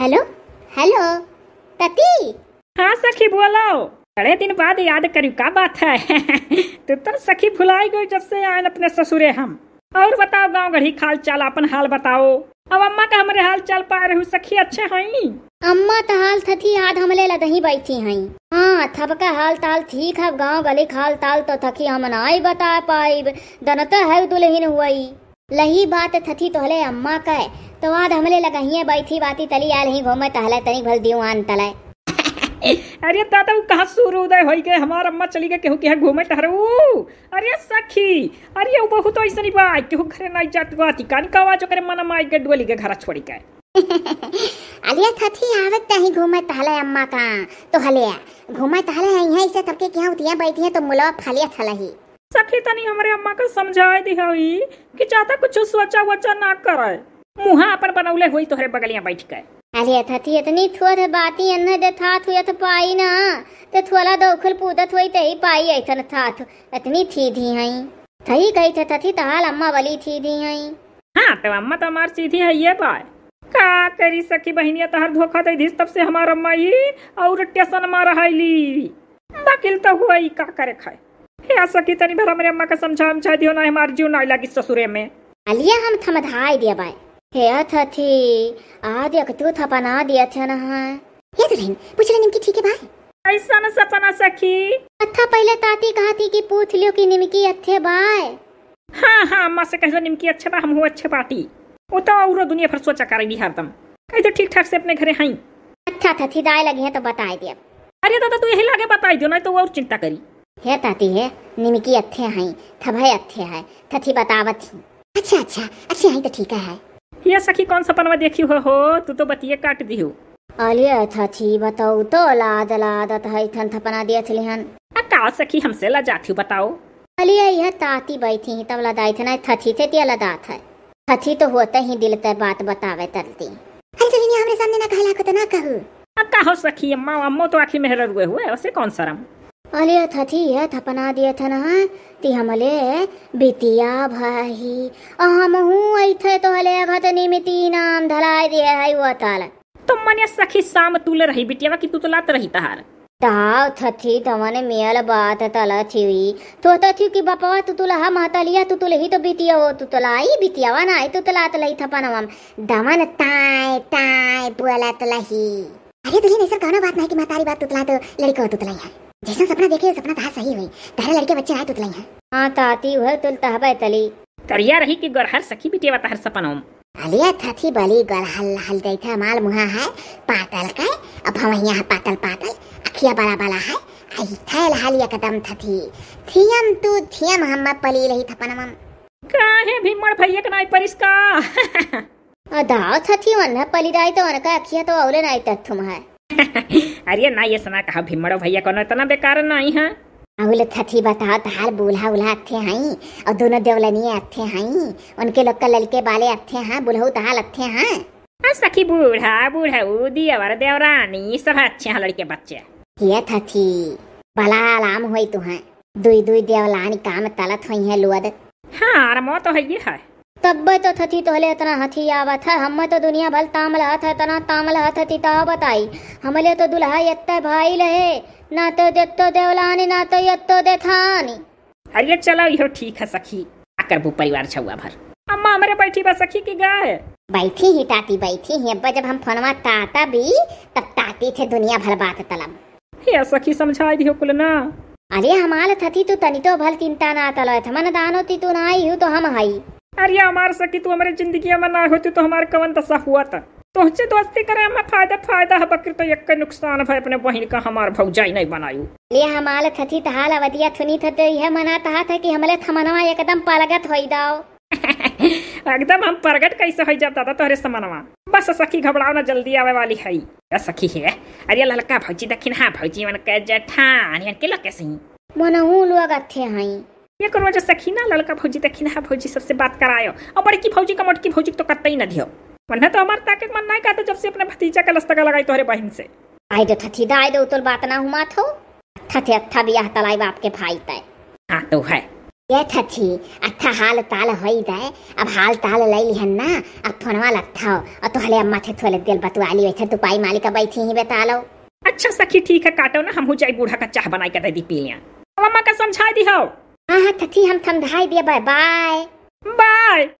Hello hello पति हाँ सखी बोलो बड़े दिन बाद याद करी का बात है तू तो सखी भुलाई गई जब से आए अपने ससुरे हम और बताओ गाँव गढ़ी खाल चाल अपन हाल बताओ अब अम्मा का हमारे हाल चाल पा रहे सखी अच्छे हई अम्मा तो हाल थी आज हमले लदही बैठी हई हाँ थबका हाल ताल ठीक है गाँव गली खाल ताल तो थकी हम ना बता पाई दनता है दुलहीन हुई लही बात थथी तोहले अम्मा का है तो तवाद हमले लगहिए बैठी बाती तली आल ही घूमे तहले तनी भल दियो आन तले अरे दादा वो कहाँ सूर्योदय हो गए हमारा अम्मा चली गए केहू के घूमे टहरू अरे सखी अरे बहुत तो ऐसा बात केहू घरे नहीं जात बाती कान का आवाज ओकरे मन माय के डोली के घर छोड़ी के अलिया थथी आवत तही घूमे तहले अम्मा का तो हलिया घूमे तहले यहीं से तबके केहू तिया बैठिया तो मुलवा फालिया थलही सखी तनी हमारे अम्मा को समझाए दिहाई कि ज्यादा कुछ सोचा वचा ना करे मुहा अपन बनौले हुई तोहरे बगलिया बैठ के अरे थती इतनी थोर बाती अन्न दे थात हुया तो पाई ना ते थोला दोखल पूदत हुई ही पाई था थात इतनी थी दी हई थई कही थे थती तहाल अम्मा वाली थी दी हई हां तो अम्मा तो हमार सीधी है ये बात का करी सखी बहनिया तहर धोखा दे दिस तब से हमार अम्मा ई और टेंशन मार हाईली बकिल तो हुई का करे खाए या सखी तनी भरा मेरे अम्मा का समझा समझा दियो ना हमार जीव ना लागी ससुरे में अलिया हम थम धाय दिया बाय हे अथ थी आ दिया तू थपना दिया थे ना हां ये तो रहन पूछ ले निमकी ठीक है बाय ऐसा ना सपना सखी अथा पहले ताती कहा थी कि पूछ लियो कि निमकी अच्छे बाय हां हां अम्मा से कह निमकी अच्छे बा हम हो अच्छे पार्टी वो तो और दुनिया भर सोचा करे करेगी हरदम कहीं तो ठीक ठाक से अपने घरे हई अच्छा था थी दाए लगी है तो बता दिया अरे दादा तू यही लागे बता दियो नहीं तो और चिंता करी हे ताती है निमकी अथे हाई थभय अथे है थथी बतावत ही अच्छा अच्छा अच्छा हाई तो ठीक है ये सखी कौन सा पनवा देखी हो हो तू तो बतिए काट दियो हो अलिए थथी बताऊ तो लाद लादत है थन थपना दिए थली हन का सखी हमसे ला जाती बताओ अलिए यह ताती बैठी ही तब लदाई थे ना थथी थे तिया लदात है थथी तो होते ही दिल तय बात बतावे तरती अरे चलिए हमरे सामने ना कहला को तो ना कहू अब कहो सखी अम्मा अम्मो तो आखिर मेहर रुए हुए ऐसे कौन शर्म अलिया थथी है थपना दिए थन ती हमले बितिया भाई अहम हूँ ऐथे तो हले घतनी में तीन धलाय दिए है वो ताल तुम मन सखी साम तुल रही बिटिया की तू तुलात रही तहार ताव थथी तमने मियल बात तला थीवी तो थथी की बापा तू तुला हम हतलिया तू तुले ही तो बितिया वो तू तुलाई बितिया वा ना तू तुलात लही थपनवम दमन ताय ताय पुअला तलही अरे तुझे नहीं सर कहना बात नहीं कि मातारी बात तुतला तो लड़को तुतलाई है जैसा सपना देखे तो सपना कहा सही हुई पहले लड़के बच्चे आए तुतलाई तो है हाँ तो आती हुए तुल तहबे तली करिया रही की गरहर सखी बिटिया सपन हम अलिया था थी बली गरहल हल गई था माल मुहा है पातल का अब हवैया है पातल पातल अखिया बड़ा बड़ा है आई था लहलिया कदम था थी थियम तू थियम हम पली रही था थपनम काहे भीमड़ भैया का नाई परिसका अदाव थी वन्ना पली दाई तो वनका अखिया तो औले नाई तथुम है अरे ना ये सना कहा भिमड़ो भैया कोनो इतना बेकार ना आई है हाँ? अहुल थी बताओ तहार बूढ़ा उल्हा अथे हाई और दोनों देवलनिए अथे हाई उनके लोग का ललके बाले अथे हाँ बुल्हू तहाल अथे हाँ सखी बूढ़ा बूढ़ा अवर देवरानी सब अच्छे हैं लड़के बच्चे ये थी भला आलाम हुई तुह दुई दुई देवलानी काम तलत हुई है लुअद हाँ आरामो तो है ये है तब तो थती हले इतना हथी आवत है हम तो दुनिया भल तामल हथ इतना तामल हथ तिता तो बताई हमले तो दुल्हा यत्त भाई लहे ना तो देतो देवलानी ना तो यत्तो देथानी अरे चलो यो ठीक है सखी आकर वो परिवार छुआ भर अम्मा हमारे बैठी बा सखी की गाय है बैठी ही ताती बैठी ही अब जब हम फोनवा ताता भी तब ताती थे दुनिया भर बात तलम हे सखी समझाई दियो कुल ना अरे हमाल थती तू तो तनी तो भल चिंता ना तलो मन दानो ती तू तो ना आई हूं तो हम हई अरे हमारे सकी तू हमारे जिंदगी में ना होती तो हमारे कवन दशा हुआ था तो तुझसे दोस्ती करे हमें फायदा फायदा है बकरी तो एक का नुकसान भाई अपने बहन का हमार भौजाई नहीं बनायू ले हमाल हाँ थथी तहाल अवधिया थुनी थते तो यह मना तहा था कि हमले थमनवा एकदम पालगत होई दाओ एकदम हम प्रगट कैसे हो जाता था तोहरे समनवा बस सखी घबराओ ना जल्दी आवे वाली है या सखी है अरे ललका भौजी दखिन हाँ भौजी मन के जठान के लोग कैसे मनहू लोग अथे हैं ये करो जो सखीना लड़का भौजी तखीना भौजी सबसे बात करायो और बड़की भौजी का मोटकी भौजी तो कतई न दियो वरना तो हमारे ताके मन नहीं कहते जब से अपने भतीजा का लस्तका लगाई तोहरे बहन से आई दो थथी दाई दो उतल बात ना हुमा थो थथे अथा बियाह तलाई बाप के भाई तय हां तो है ये थथी अथा हाल ताल होई दे अब हाल ताल ले ली है ना अब फोनवा लत्था और तो हले अम्मा थे थोले दिल बतवा ली बैठे तू पाई मालिक बैठी ही बता लो अच्छा सखी ठीक है काटो ना हम हो जाई बूढ़ा का चाह बनाई कर दी पी लिया अम्मा का समझा दी हो อ่าที่ทำทำให้เดียบายบายบาย